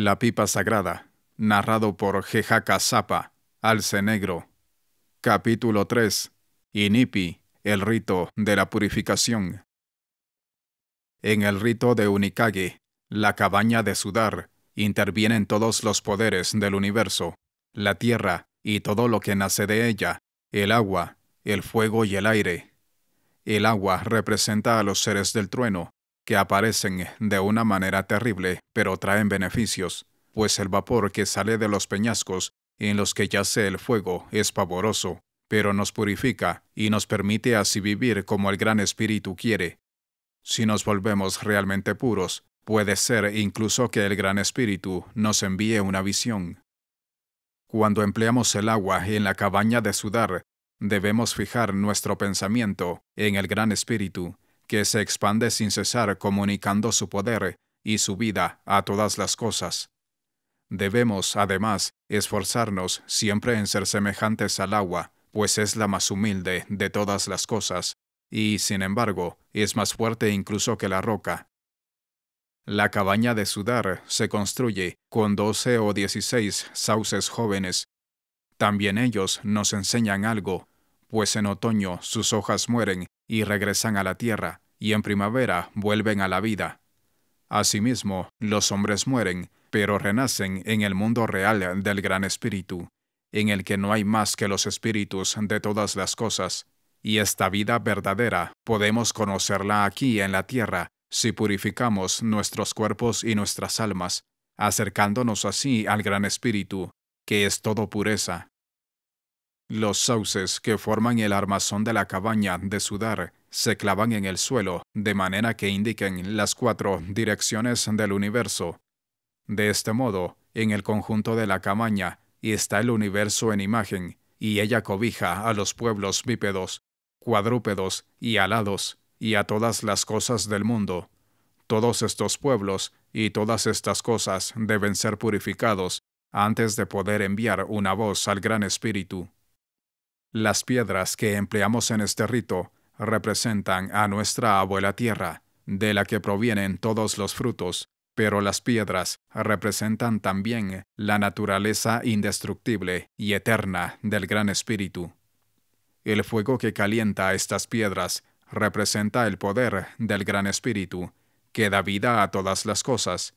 La pipa sagrada, narrado por Jehaka Sapa, Alce Negro. Capítulo 3. Inipi, el rito de la purificación. En el rito de Unicage, la cabaña de sudar, intervienen todos los poderes del universo, la tierra y todo lo que nace de ella, el agua, el fuego y el aire. El agua representa a los seres del trueno, que aparecen de una manera terrible, pero traen beneficios, pues el vapor que sale de los peñascos en los que yace el fuego es pavoroso, pero nos purifica y nos permite así vivir como el Gran Espíritu quiere. Si nos volvemos realmente puros, puede ser incluso que el Gran Espíritu nos envíe una visión. Cuando empleamos el agua en la cabaña de sudar, debemos fijar nuestro pensamiento en el Gran Espíritu que se expande sin cesar comunicando su poder y su vida a todas las cosas. Debemos, además, esforzarnos siempre en ser semejantes al agua, pues es la más humilde de todas las cosas, y, sin embargo, es más fuerte incluso que la roca. La cabaña de Sudar se construye con doce o dieciséis sauces jóvenes. También ellos nos enseñan algo, pues en otoño sus hojas mueren y regresan a la tierra, y en primavera vuelven a la vida. Asimismo, los hombres mueren, pero renacen en el mundo real del Gran Espíritu, en el que no hay más que los espíritus de todas las cosas, y esta vida verdadera podemos conocerla aquí en la tierra si purificamos nuestros cuerpos y nuestras almas, acercándonos así al Gran Espíritu, que es todo pureza. Los sauces que forman el armazón de la cabaña de sudar se clavan en el suelo de manera que indiquen las cuatro direcciones del universo. De este modo, en el conjunto de la cabaña está el universo en imagen, y ella cobija a los pueblos bípedos, cuadrúpedos y alados, y a todas las cosas del mundo. Todos estos pueblos y todas estas cosas deben ser purificados antes de poder enviar una voz al Gran Espíritu. Las piedras que empleamos en este rito representan a nuestra abuela tierra, de la que provienen todos los frutos, pero las piedras representan también la naturaleza indestructible y eterna del Gran Espíritu. El fuego que calienta estas piedras representa el poder del Gran Espíritu, que da vida a todas las cosas.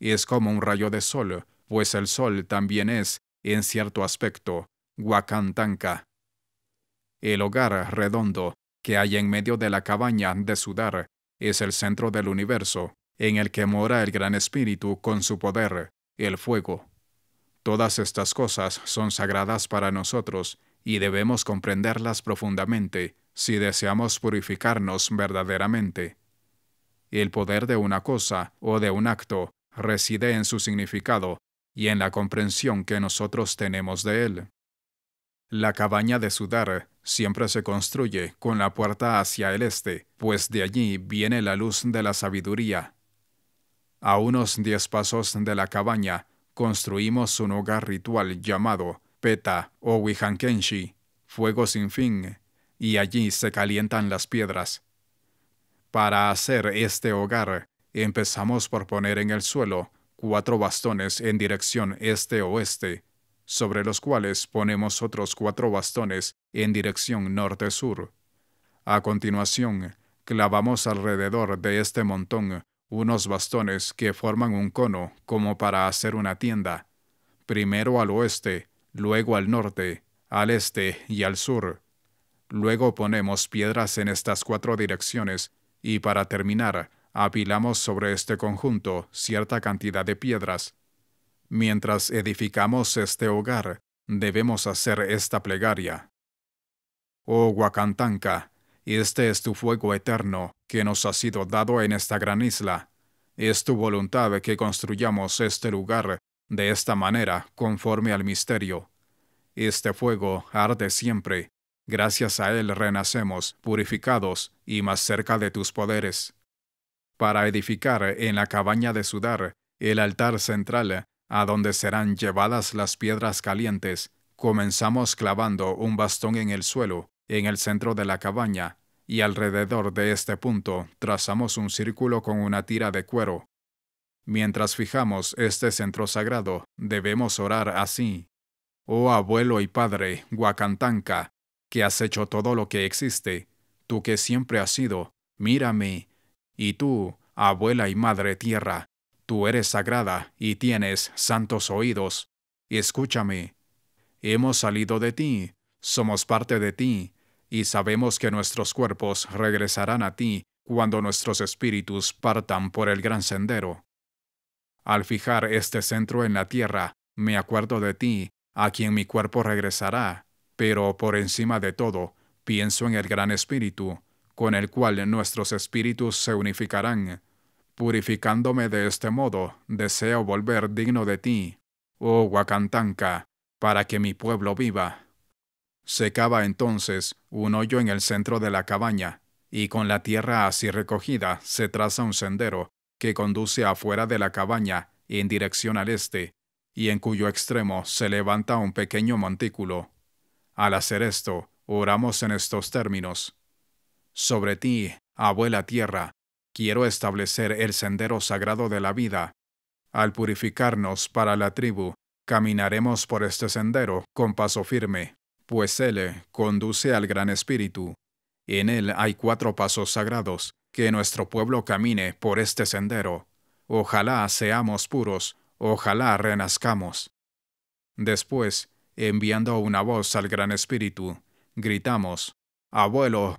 Y es como un rayo de sol, pues el sol también es, en cierto aspecto, Huacantanca, el hogar redondo que hay en medio de la cabaña de Sudar es el centro del universo, en el que mora el Gran Espíritu con su poder, el fuego. Todas estas cosas son sagradas para nosotros y debemos comprenderlas profundamente si deseamos purificarnos verdaderamente. El poder de una cosa o de un acto reside en su significado y en la comprensión que nosotros tenemos de él. La cabaña de Sudar siempre se construye con la puerta hacia el este, pues de allí viene la luz de la sabiduría. A unos diez pasos de la cabaña construimos un hogar ritual llamado Peta o Wihankenshi, fuego sin fin, y allí se calientan las piedras. Para hacer este hogar, empezamos por poner en el suelo cuatro bastones en dirección este-oeste sobre los cuales ponemos otros cuatro bastones en dirección norte-sur. A continuación, clavamos alrededor de este montón unos bastones que forman un cono como para hacer una tienda, primero al oeste, luego al norte, al este y al sur. Luego ponemos piedras en estas cuatro direcciones y para terminar, apilamos sobre este conjunto cierta cantidad de piedras Mientras edificamos este hogar, debemos hacer esta plegaria. Oh Huacantanca, este es tu fuego eterno que nos ha sido dado en esta gran isla. Es tu voluntad que construyamos este lugar de esta manera conforme al misterio. Este fuego arde siempre. Gracias a él renacemos, purificados y más cerca de tus poderes. Para edificar en la cabaña de Sudar el altar central a donde serán llevadas las piedras calientes, comenzamos clavando un bastón en el suelo, en el centro de la cabaña, y alrededor de este punto trazamos un círculo con una tira de cuero. Mientras fijamos este centro sagrado, debemos orar así. Oh abuelo y padre, Huacantanca, que has hecho todo lo que existe, tú que siempre has sido, mírame, y tú, abuela y madre tierra, Tú eres sagrada y tienes santos oídos. Escúchame. Hemos salido de ti, somos parte de ti, y sabemos que nuestros cuerpos regresarán a ti cuando nuestros espíritus partan por el gran sendero. Al fijar este centro en la tierra, me acuerdo de ti, a quien mi cuerpo regresará, pero por encima de todo, pienso en el gran espíritu, con el cual nuestros espíritus se unificarán Purificándome de este modo, deseo volver digno de ti, oh Huacantanca, para que mi pueblo viva. Secaba entonces un hoyo en el centro de la cabaña, y con la tierra así recogida se traza un sendero que conduce afuera de la cabaña en dirección al este, y en cuyo extremo se levanta un pequeño montículo. Al hacer esto, oramos en estos términos. Sobre ti, abuela tierra, quiero establecer el sendero sagrado de la vida. Al purificarnos para la tribu, caminaremos por este sendero con paso firme, pues Él conduce al Gran Espíritu. En Él hay cuatro pasos sagrados, que nuestro pueblo camine por este sendero. Ojalá seamos puros, ojalá renazcamos. Después, enviando una voz al Gran Espíritu, gritamos, Abuelo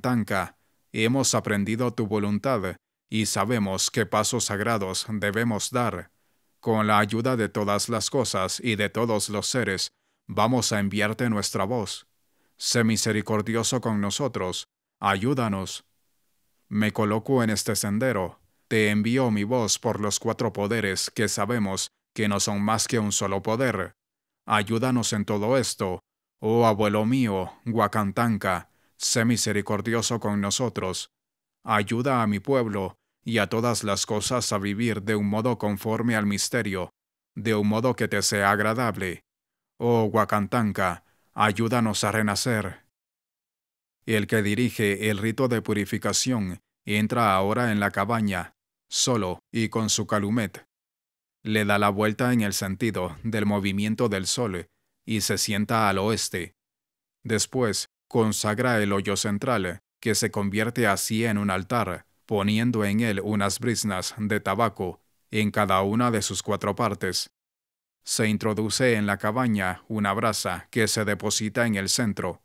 Tanca, Hemos aprendido tu voluntad y sabemos qué pasos sagrados debemos dar. Con la ayuda de todas las cosas y de todos los seres, vamos a enviarte nuestra voz. Sé misericordioso con nosotros, ayúdanos. Me coloco en este sendero, te envío mi voz por los cuatro poderes que sabemos que no son más que un solo poder. Ayúdanos en todo esto, oh abuelo mío, Huacantanca, sé misericordioso con nosotros, ayuda a mi pueblo y a todas las cosas a vivir de un modo conforme al misterio, de un modo que te sea agradable. Oh Huacantanca, ayúdanos a renacer. El que dirige el rito de purificación entra ahora en la cabaña, solo y con su calumet. Le da la vuelta en el sentido del movimiento del sol y se sienta al oeste. Después, consagra el hoyo central, que se convierte así en un altar, poniendo en él unas brisnas de tabaco en cada una de sus cuatro partes. Se introduce en la cabaña una brasa que se deposita en el centro.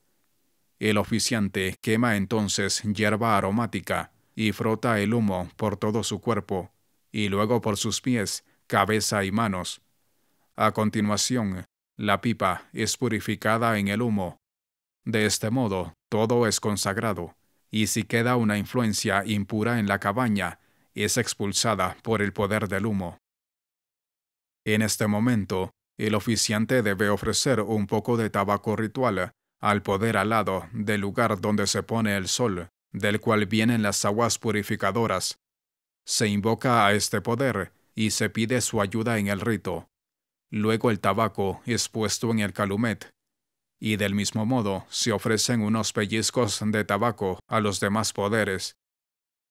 El oficiante quema entonces hierba aromática y frota el humo por todo su cuerpo, y luego por sus pies, cabeza y manos. A continuación, la pipa es purificada en el humo de este modo, todo es consagrado, y si queda una influencia impura en la cabaña, es expulsada por el poder del humo. En este momento, el oficiante debe ofrecer un poco de tabaco ritual al poder alado del lugar donde se pone el sol, del cual vienen las aguas purificadoras. Se invoca a este poder y se pide su ayuda en el rito. Luego el tabaco es puesto en el calumet y del mismo modo se ofrecen unos pellizcos de tabaco a los demás poderes.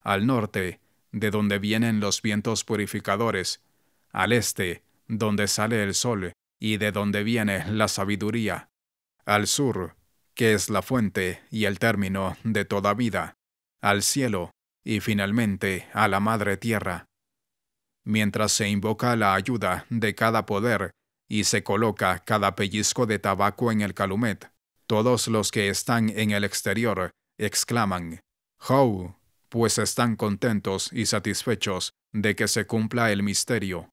Al norte, de donde vienen los vientos purificadores, al este, donde sale el sol y de donde viene la sabiduría, al sur, que es la fuente y el término de toda vida, al cielo y finalmente a la madre tierra. Mientras se invoca la ayuda de cada poder, y se coloca cada pellizco de tabaco en el calumet. Todos los que están en el exterior exclaman, ¡How! pues están contentos y satisfechos de que se cumpla el misterio.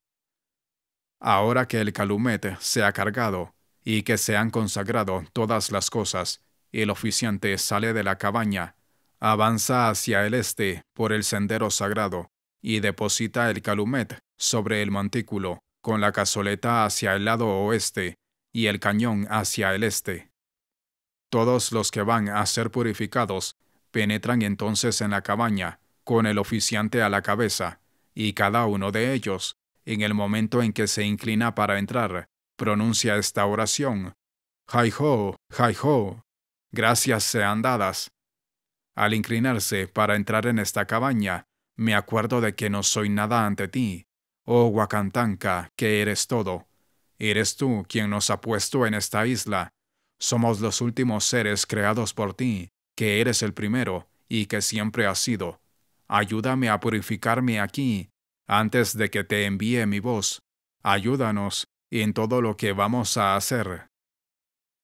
Ahora que el calumet se ha cargado y que se han consagrado todas las cosas, el oficiante sale de la cabaña, avanza hacia el este por el sendero sagrado y deposita el calumet sobre el mantículo con la cazoleta hacia el lado oeste y el cañón hacia el este. Todos los que van a ser purificados penetran entonces en la cabaña, con el oficiante a la cabeza, y cada uno de ellos, en el momento en que se inclina para entrar, pronuncia esta oración. Jai-ho, ho gracias sean dadas. Al inclinarse para entrar en esta cabaña, me acuerdo de que no soy nada ante ti, Oh Huacantanca, que eres todo. Eres tú quien nos ha puesto en esta isla. Somos los últimos seres creados por ti, que eres el primero y que siempre has sido. Ayúdame a purificarme aquí, antes de que te envíe mi voz. Ayúdanos en todo lo que vamos a hacer.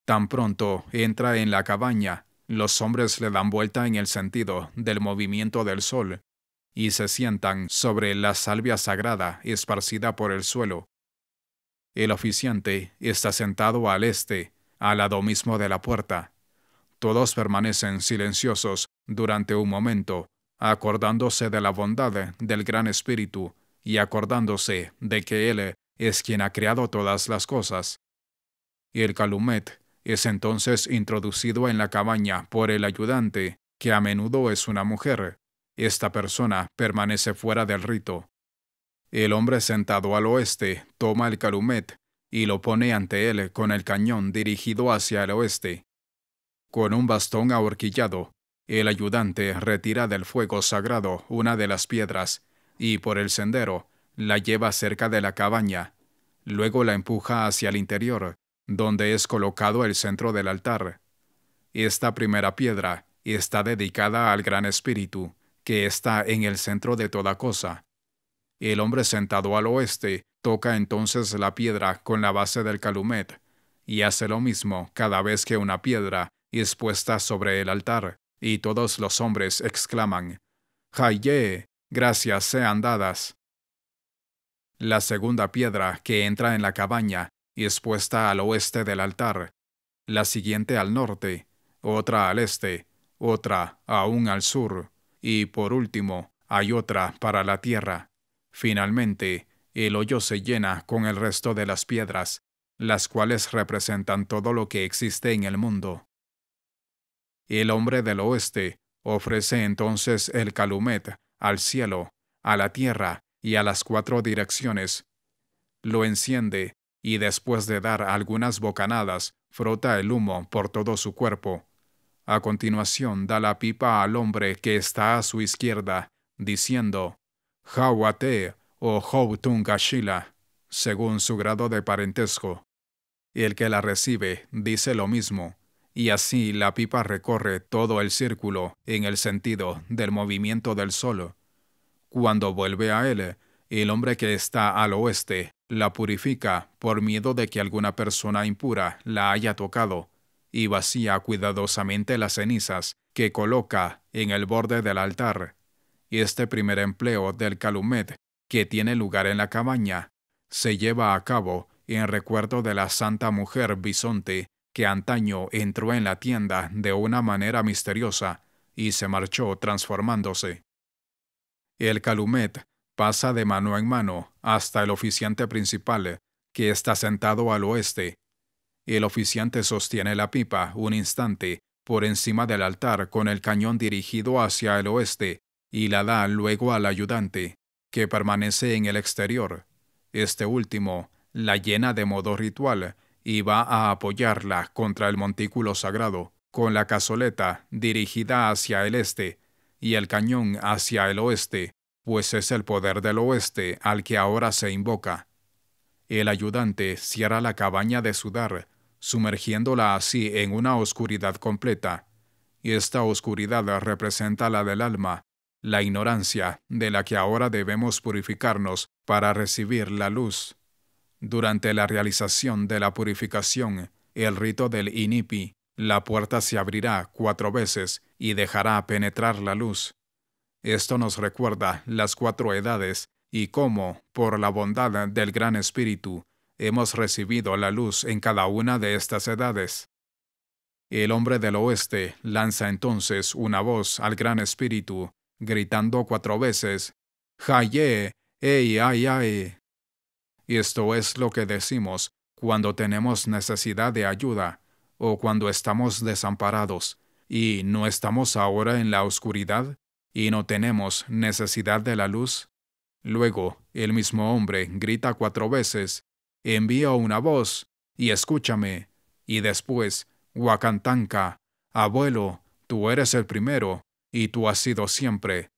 Tan pronto entra en la cabaña, los hombres le dan vuelta en el sentido del movimiento del sol y se sientan sobre la salvia sagrada esparcida por el suelo. El oficiante está sentado al este, al lado mismo de la puerta. Todos permanecen silenciosos durante un momento, acordándose de la bondad del Gran Espíritu y acordándose de que Él es quien ha creado todas las cosas. El calumet es entonces introducido en la cabaña por el ayudante, que a menudo es una mujer, esta persona permanece fuera del rito. El hombre sentado al oeste toma el calumet y lo pone ante él con el cañón dirigido hacia el oeste. Con un bastón ahorquillado, el ayudante retira del fuego sagrado una de las piedras y por el sendero la lleva cerca de la cabaña. Luego la empuja hacia el interior, donde es colocado el centro del altar. Esta primera piedra está dedicada al Gran Espíritu, que está en el centro de toda cosa. El hombre sentado al oeste toca entonces la piedra con la base del calumet, y hace lo mismo cada vez que una piedra es puesta sobre el altar, y todos los hombres exclaman, Jaye, gracias sean dadas. La segunda piedra que entra en la cabaña es puesta al oeste del altar, la siguiente al norte, otra al este, otra aún al sur y por último hay otra para la tierra. Finalmente, el hoyo se llena con el resto de las piedras, las cuales representan todo lo que existe en el mundo. El hombre del oeste ofrece entonces el calumet al cielo, a la tierra y a las cuatro direcciones. Lo enciende y después de dar algunas bocanadas, frota el humo por todo su cuerpo. A continuación da la pipa al hombre que está a su izquierda, diciendo, Jawate o Houtungashila, según su grado de parentesco. El que la recibe dice lo mismo, y así la pipa recorre todo el círculo en el sentido del movimiento del sol. Cuando vuelve a él, el hombre que está al oeste la purifica por miedo de que alguna persona impura la haya tocado y vacía cuidadosamente las cenizas que coloca en el borde del altar. Este primer empleo del calumet que tiene lugar en la cabaña se lleva a cabo en recuerdo de la santa mujer bisonte que antaño entró en la tienda de una manera misteriosa y se marchó transformándose. El calumet pasa de mano en mano hasta el oficiante principal, que está sentado al oeste, el oficiante sostiene la pipa un instante por encima del altar con el cañón dirigido hacia el oeste y la da luego al ayudante, que permanece en el exterior. Este último la llena de modo ritual y va a apoyarla contra el montículo sagrado, con la cazoleta dirigida hacia el este y el cañón hacia el oeste, pues es el poder del oeste al que ahora se invoca. El ayudante cierra la cabaña de sudar sumergiéndola así en una oscuridad completa. Y esta oscuridad representa la del alma, la ignorancia, de la que ahora debemos purificarnos para recibir la luz. Durante la realización de la purificación, el rito del inipi, la puerta se abrirá cuatro veces y dejará penetrar la luz. Esto nos recuerda las cuatro edades y cómo, por la bondad del Gran Espíritu, hemos recibido la luz en cada una de estas edades. El hombre del oeste lanza entonces una voz al gran espíritu, gritando cuatro veces, Jaye, ey, ay, ay. Esto es lo que decimos cuando tenemos necesidad de ayuda o cuando estamos desamparados y no estamos ahora en la oscuridad y no tenemos necesidad de la luz. Luego, el mismo hombre grita cuatro veces, Envío una voz, y escúchame, y después, Huacantanca, abuelo, tú eres el primero, y tú has sido siempre.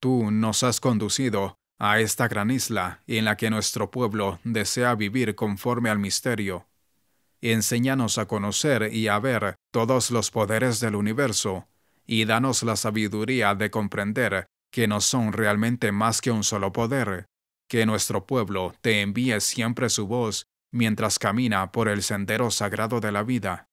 Tú nos has conducido a esta gran isla en la que nuestro pueblo desea vivir conforme al misterio. Enséñanos a conocer y a ver todos los poderes del universo, y danos la sabiduría de comprender que no son realmente más que un solo poder, que nuestro pueblo te envíe siempre su voz mientras camina por el sendero sagrado de la vida.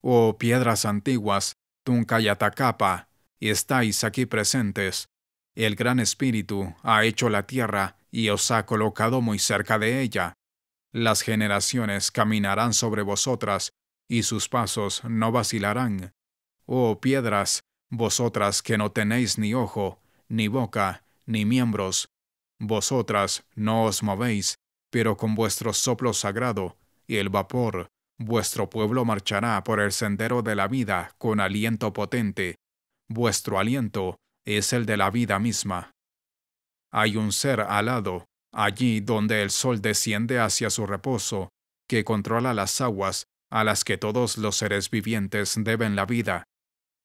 Oh piedras antiguas, Tuncayatacapa, estáis aquí presentes. El gran espíritu ha hecho la tierra y os ha colocado muy cerca de ella. Las generaciones caminarán sobre vosotras, y sus pasos no vacilarán. Oh piedras, vosotras que no tenéis ni ojo, ni boca, ni miembros, vosotras no os movéis, pero con vuestro soplo sagrado y el vapor, vuestro pueblo marchará por el sendero de la vida con aliento potente. Vuestro aliento es el de la vida misma. Hay un ser alado, allí donde el sol desciende hacia su reposo, que controla las aguas a las que todos los seres vivientes deben la vida.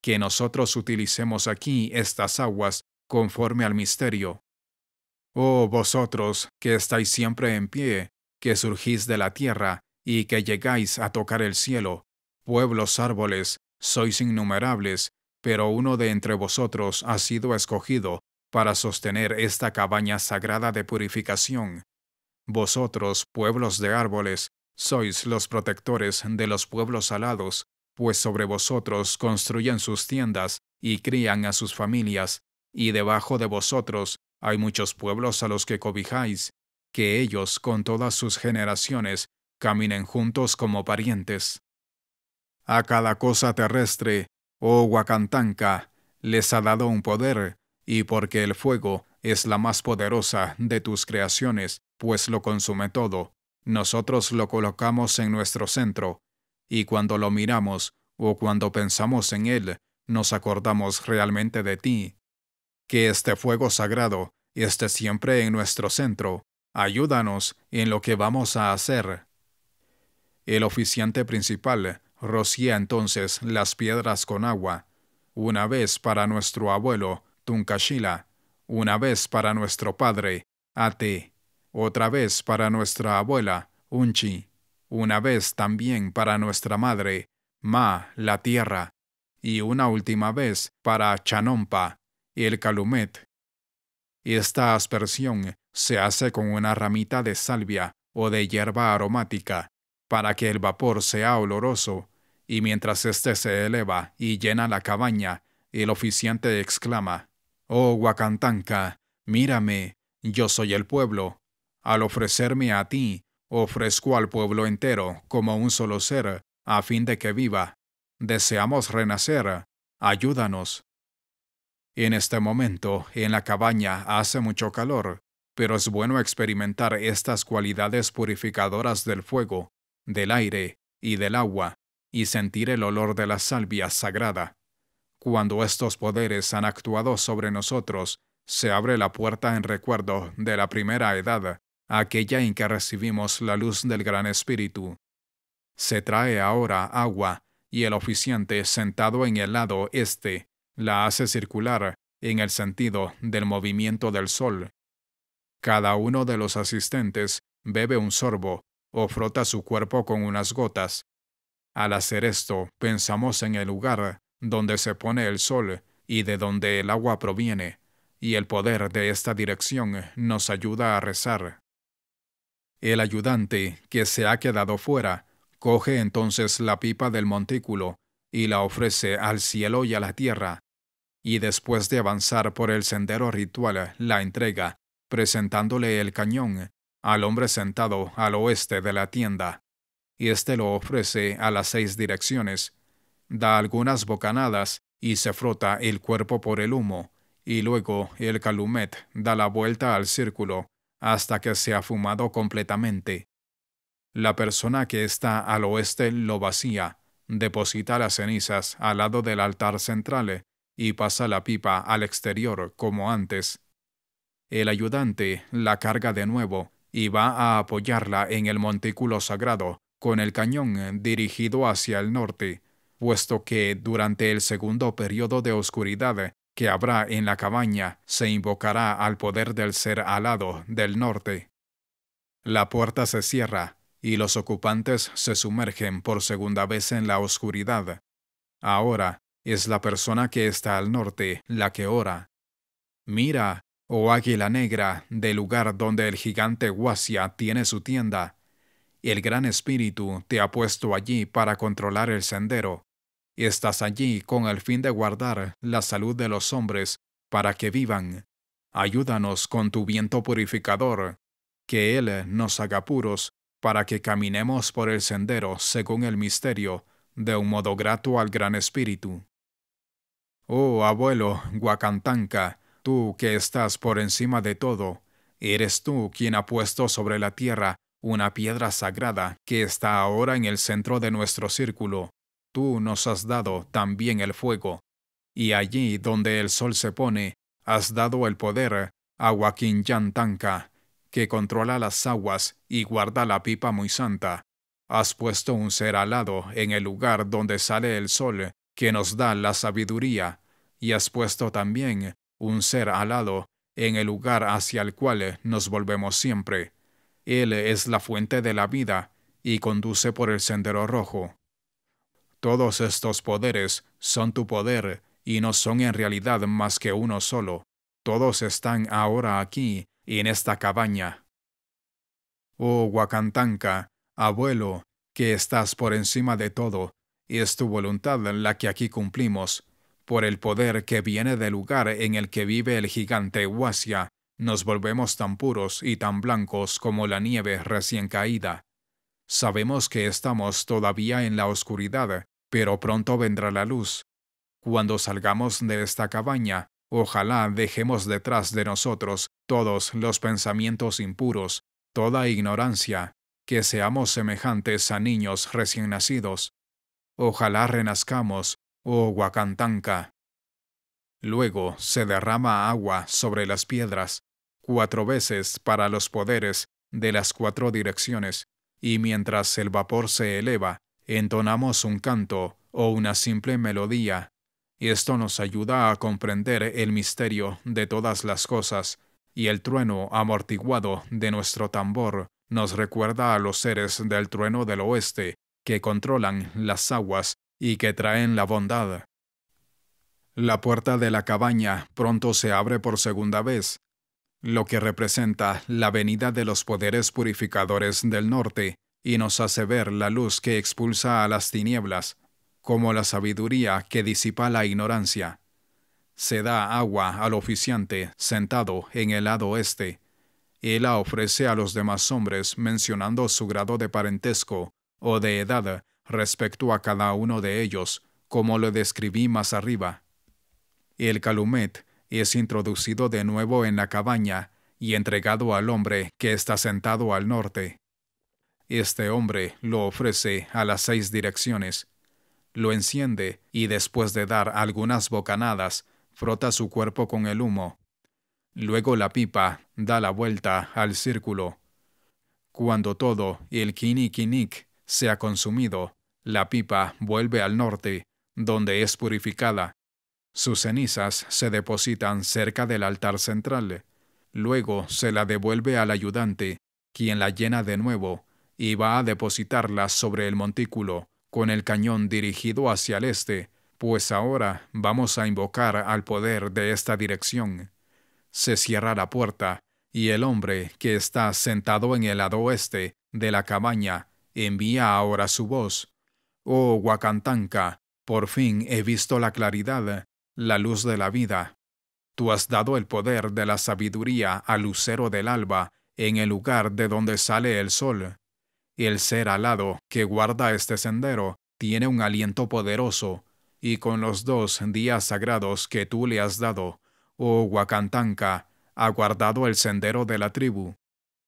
Que nosotros utilicemos aquí estas aguas conforme al misterio, Oh vosotros, que estáis siempre en pie, que surgís de la tierra, y que llegáis a tocar el cielo, pueblos árboles, sois innumerables, pero uno de entre vosotros ha sido escogido para sostener esta cabaña sagrada de purificación. Vosotros, pueblos de árboles, sois los protectores de los pueblos alados, pues sobre vosotros construyen sus tiendas y crían a sus familias, y debajo de vosotros hay muchos pueblos a los que cobijáis, que ellos con todas sus generaciones caminen juntos como parientes. A cada cosa terrestre, oh Huacantanca, les ha dado un poder, y porque el fuego es la más poderosa de tus creaciones, pues lo consume todo, nosotros lo colocamos en nuestro centro, y cuando lo miramos o cuando pensamos en él, nos acordamos realmente de ti, que este fuego sagrado esté siempre en nuestro centro, ayúdanos en lo que vamos a hacer. El oficiante principal rocía entonces las piedras con agua, una vez para nuestro abuelo, Tunkashila, una vez para nuestro padre, Ate, otra vez para nuestra abuela, Unchi, una vez también para nuestra madre, Ma, la tierra, y una última vez para Chanompa, el calumet. Esta aspersión se hace con una ramita de salvia o de hierba aromática para que el vapor sea oloroso, y mientras éste se eleva y llena la cabaña, el oficiante exclama, Oh Huacantanca, mírame, yo soy el pueblo. Al ofrecerme a ti, ofrezco al pueblo entero como un solo ser, a fin de que viva. Deseamos renacer, ayúdanos. En este momento, en la cabaña hace mucho calor, pero es bueno experimentar estas cualidades purificadoras del fuego, del aire y del agua, y sentir el olor de la salvia sagrada. Cuando estos poderes han actuado sobre nosotros, se abre la puerta en recuerdo de la primera edad, aquella en que recibimos la luz del Gran Espíritu. Se trae ahora agua, y el oficiante sentado en el lado este la hace circular en el sentido del movimiento del sol. Cada uno de los asistentes bebe un sorbo o frota su cuerpo con unas gotas. Al hacer esto, pensamos en el lugar donde se pone el sol y de donde el agua proviene, y el poder de esta dirección nos ayuda a rezar. El ayudante, que se ha quedado fuera, coge entonces la pipa del montículo y la ofrece al cielo y a la tierra, y después de avanzar por el sendero ritual, la entrega, presentándole el cañón al hombre sentado al oeste de la tienda. Y éste lo ofrece a las seis direcciones, da algunas bocanadas y se frota el cuerpo por el humo, y luego el calumet da la vuelta al círculo hasta que se ha fumado completamente. La persona que está al oeste lo vacía, deposita las cenizas al lado del altar central y pasa la pipa al exterior como antes. El ayudante la carga de nuevo y va a apoyarla en el montículo sagrado con el cañón dirigido hacia el norte, puesto que durante el segundo periodo de oscuridad que habrá en la cabaña se invocará al poder del ser alado del norte. La puerta se cierra y los ocupantes se sumergen por segunda vez en la oscuridad. Ahora es la persona que está al norte, la que ora. Mira, oh águila negra, del lugar donde el gigante Guasia tiene su tienda. El gran espíritu te ha puesto allí para controlar el sendero. Estás allí con el fin de guardar la salud de los hombres para que vivan. Ayúdanos con tu viento purificador, que Él nos haga puros para que caminemos por el sendero según el misterio, de un modo grato al Gran Espíritu. Oh abuelo Huacantanca, tú que estás por encima de todo, eres tú quien ha puesto sobre la tierra una piedra sagrada que está ahora en el centro de nuestro círculo. Tú nos has dado también el fuego. Y allí donde el sol se pone, has dado el poder a Joaquín que controla las aguas y guarda la pipa muy santa. Has puesto un ser alado en el lugar donde sale el sol que nos da la sabiduría, y has puesto también un ser alado en el lugar hacia el cual nos volvemos siempre. Él es la fuente de la vida y conduce por el sendero rojo. Todos estos poderes son tu poder y no son en realidad más que uno solo. Todos están ahora aquí, en esta cabaña. Oh Huacantanca, abuelo, que estás por encima de todo, y es tu voluntad la que aquí cumplimos. Por el poder que viene del lugar en el que vive el gigante Huasia, nos volvemos tan puros y tan blancos como la nieve recién caída. Sabemos que estamos todavía en la oscuridad, pero pronto vendrá la luz. Cuando salgamos de esta cabaña, ojalá dejemos detrás de nosotros todos los pensamientos impuros, toda ignorancia, que seamos semejantes a niños recién nacidos, Ojalá renazcamos, oh Huacantanca. Luego se derrama agua sobre las piedras, cuatro veces para los poderes de las cuatro direcciones, y mientras el vapor se eleva, entonamos un canto o una simple melodía. Esto nos ayuda a comprender el misterio de todas las cosas, y el trueno amortiguado de nuestro tambor nos recuerda a los seres del trueno del oeste que controlan las aguas y que traen la bondad. La puerta de la cabaña pronto se abre por segunda vez, lo que representa la venida de los poderes purificadores del norte y nos hace ver la luz que expulsa a las tinieblas, como la sabiduría que disipa la ignorancia. Se da agua al oficiante sentado en el lado este. Él la ofrece a los demás hombres mencionando su grado de parentesco o de edad respecto a cada uno de ellos, como lo describí más arriba. El calumet es introducido de nuevo en la cabaña y entregado al hombre que está sentado al norte. Este hombre lo ofrece a las seis direcciones. Lo enciende y después de dar algunas bocanadas, frota su cuerpo con el humo. Luego la pipa da la vuelta al círculo. Cuando todo el kinikinik se ha consumido, la pipa vuelve al norte, donde es purificada. Sus cenizas se depositan cerca del altar central. Luego se la devuelve al ayudante, quien la llena de nuevo, y va a depositarla sobre el montículo, con el cañón dirigido hacia el este, pues ahora vamos a invocar al poder de esta dirección. Se cierra la puerta, y el hombre que está sentado en el lado oeste de la cabaña envía ahora su voz. Oh Huacantanca, por fin he visto la claridad, la luz de la vida. Tú has dado el poder de la sabiduría al lucero del alba, en el lugar de donde sale el sol. El ser alado que guarda este sendero tiene un aliento poderoso, y con los dos días sagrados que tú le has dado, oh Huacantanca, ha guardado el sendero de la tribu.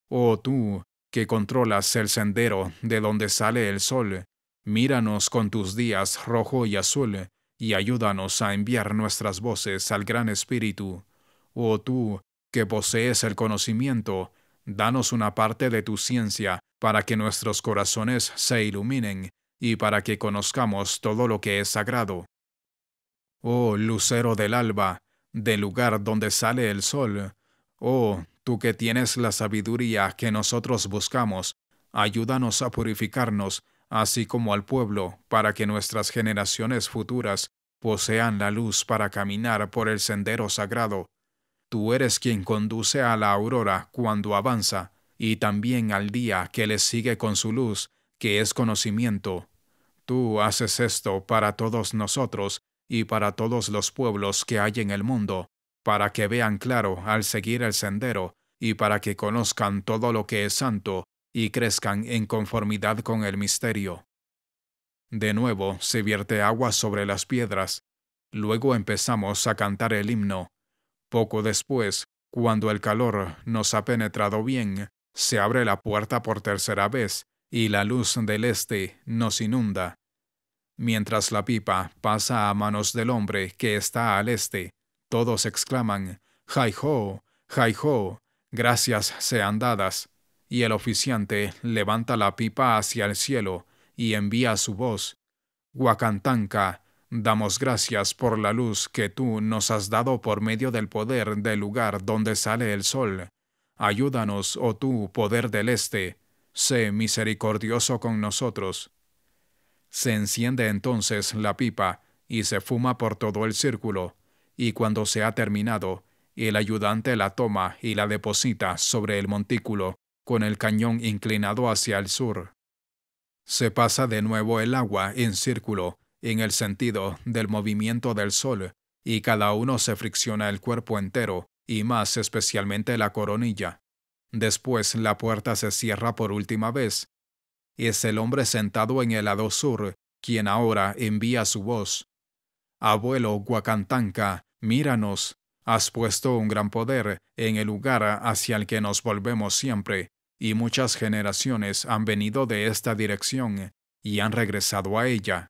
Oh tú, que controlas el sendero de donde sale el sol, míranos con tus días rojo y azul, y ayúdanos a enviar nuestras voces al Gran Espíritu. Oh tú, que posees el conocimiento, danos una parte de tu ciencia para que nuestros corazones se iluminen y para que conozcamos todo lo que es sagrado. Oh lucero del alba, del lugar donde sale el sol, oh Tú que tienes la sabiduría que nosotros buscamos, ayúdanos a purificarnos, así como al pueblo, para que nuestras generaciones futuras posean la luz para caminar por el sendero sagrado. Tú eres quien conduce a la aurora cuando avanza, y también al día que le sigue con su luz, que es conocimiento. Tú haces esto para todos nosotros y para todos los pueblos que hay en el mundo, para que vean claro al seguir el sendero, y para que conozcan todo lo que es santo, y crezcan en conformidad con el misterio. De nuevo se vierte agua sobre las piedras, luego empezamos a cantar el himno. Poco después, cuando el calor nos ha penetrado bien, se abre la puerta por tercera vez, y la luz del este nos inunda. Mientras la pipa pasa a manos del hombre que está al este, todos exclaman, ¡Jai ho! Gracias sean dadas. Y el oficiante levanta la pipa hacia el cielo y envía su voz, Huacantanca, damos gracias por la luz que tú nos has dado por medio del poder del lugar donde sale el sol. Ayúdanos, oh tú, poder del Este, sé misericordioso con nosotros. Se enciende entonces la pipa y se fuma por todo el círculo, y cuando se ha terminado, el ayudante la toma y la deposita sobre el montículo con el cañón inclinado hacia el sur. Se pasa de nuevo el agua en círculo, en el sentido del movimiento del sol, y cada uno se fricciona el cuerpo entero, y más especialmente la coronilla. Después la puerta se cierra por última vez. Es el hombre sentado en el lado sur quien ahora envía su voz, Abuelo Huacantanca, míranos, has puesto un gran poder en el lugar hacia el que nos volvemos siempre, y muchas generaciones han venido de esta dirección y han regresado a ella.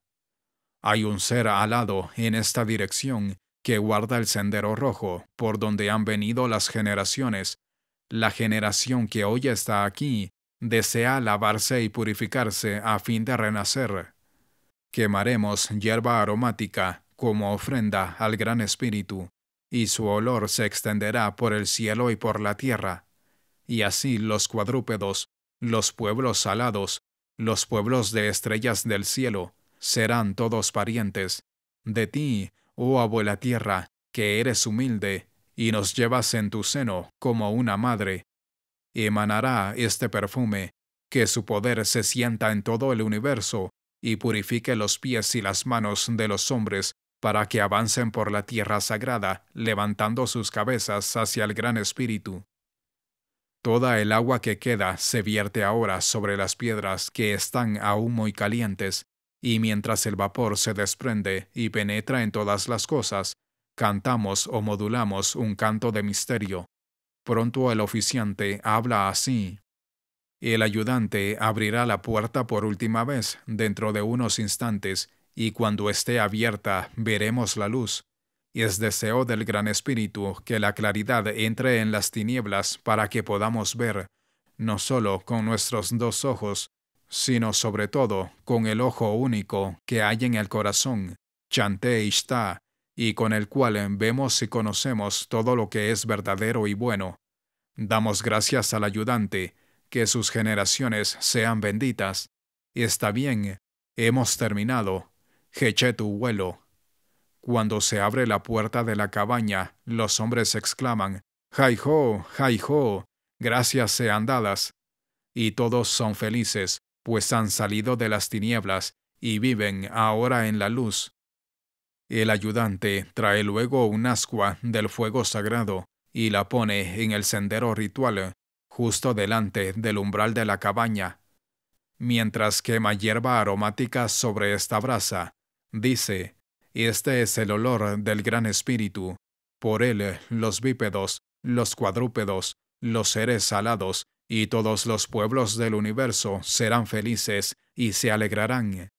Hay un ser alado en esta dirección que guarda el sendero rojo por donde han venido las generaciones. La generación que hoy está aquí desea lavarse y purificarse a fin de renacer. Quemaremos hierba aromática como ofrenda al Gran Espíritu, y su olor se extenderá por el cielo y por la tierra. Y así los cuadrúpedos, los pueblos salados, los pueblos de estrellas del cielo, serán todos parientes. De ti, oh abuela tierra, que eres humilde, y nos llevas en tu seno como una madre, emanará este perfume, que su poder se sienta en todo el universo, y purifique los pies y las manos de los hombres para que avancen por la tierra sagrada, levantando sus cabezas hacia el Gran Espíritu. Toda el agua que queda se vierte ahora sobre las piedras que están aún muy calientes, y mientras el vapor se desprende y penetra en todas las cosas, cantamos o modulamos un canto de misterio. Pronto el oficiante habla así. El ayudante abrirá la puerta por última vez dentro de unos instantes y cuando esté abierta veremos la luz. Y es deseo del Gran Espíritu que la claridad entre en las tinieblas para que podamos ver, no solo con nuestros dos ojos, sino sobre todo con el ojo único que hay en el corazón, Chante Ishta, y con el cual vemos y conocemos todo lo que es verdadero y bueno. Damos gracias al ayudante, que sus generaciones sean benditas. Está bien, hemos terminado tu vuelo. Cuando se abre la puerta de la cabaña, los hombres exclaman, ¡Jai ho! Gracias sean dadas. Y todos son felices, pues han salido de las tinieblas y viven ahora en la luz. El ayudante trae luego un ascua del fuego sagrado y la pone en el sendero ritual, justo delante del umbral de la cabaña. Mientras quema hierba aromática sobre esta brasa, Dice, y este es el olor del gran espíritu. Por él los bípedos, los cuadrúpedos, los seres alados, y todos los pueblos del universo serán felices y se alegrarán.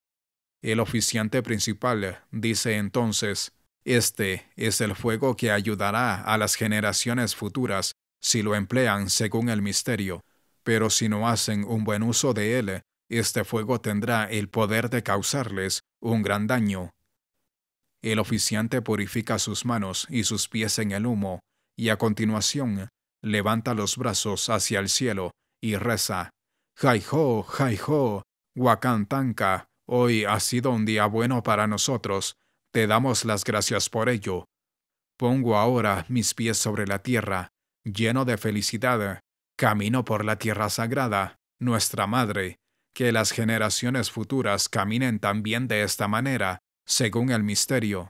El oficiante principal dice entonces, Este es el fuego que ayudará a las generaciones futuras si lo emplean según el misterio, pero si no hacen un buen uso de él, este fuego tendrá el poder de causarles un gran daño. El oficiante purifica sus manos y sus pies en el humo, y a continuación levanta los brazos hacia el cielo y reza: Jaiho, ho, Huacán ho, hoy ha sido un día bueno para nosotros, te damos las gracias por ello. Pongo ahora mis pies sobre la tierra, lleno de felicidad, camino por la tierra sagrada, nuestra madre, que las generaciones futuras caminen también de esta manera, según el misterio.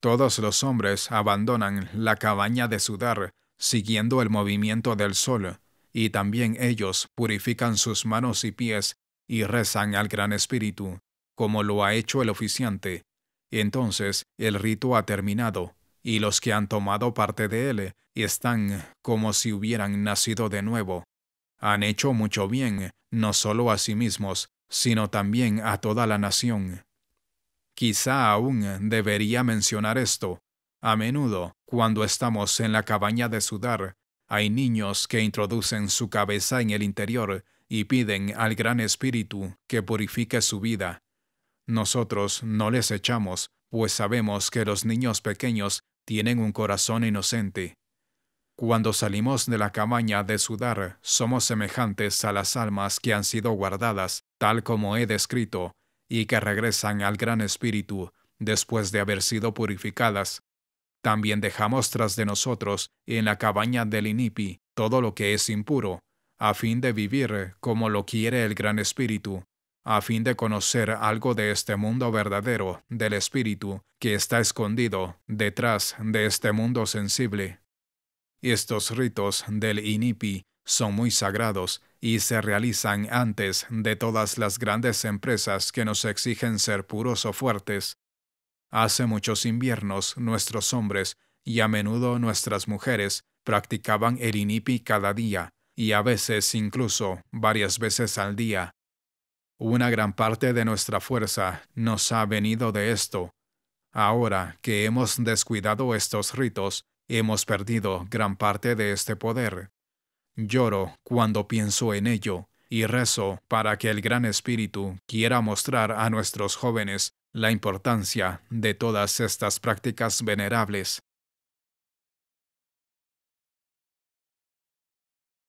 Todos los hombres abandonan la cabaña de sudar, siguiendo el movimiento del sol, y también ellos purifican sus manos y pies y rezan al Gran Espíritu, como lo ha hecho el oficiante. Entonces el rito ha terminado, y los que han tomado parte de él están como si hubieran nacido de nuevo han hecho mucho bien, no solo a sí mismos, sino también a toda la nación. Quizá aún debería mencionar esto. A menudo, cuando estamos en la cabaña de sudar, hay niños que introducen su cabeza en el interior y piden al Gran Espíritu que purifique su vida. Nosotros no les echamos, pues sabemos que los niños pequeños tienen un corazón inocente. Cuando salimos de la cabaña de sudar, somos semejantes a las almas que han sido guardadas, tal como he descrito, y que regresan al Gran Espíritu después de haber sido purificadas. También dejamos tras de nosotros, en la cabaña del Inipi, todo lo que es impuro, a fin de vivir como lo quiere el Gran Espíritu, a fin de conocer algo de este mundo verdadero, del Espíritu, que está escondido detrás de este mundo sensible. Estos ritos del INIPI son muy sagrados y se realizan antes de todas las grandes empresas que nos exigen ser puros o fuertes. Hace muchos inviernos nuestros hombres y a menudo nuestras mujeres practicaban el inipi cada día y a veces incluso varias veces al día. Una gran parte de nuestra fuerza nos ha venido de esto. Ahora que hemos descuidado estos ritos, Hemos perdido gran parte de este poder. Lloro cuando pienso en ello y rezo para que el Gran Espíritu quiera mostrar a nuestros jóvenes la importancia de todas estas prácticas venerables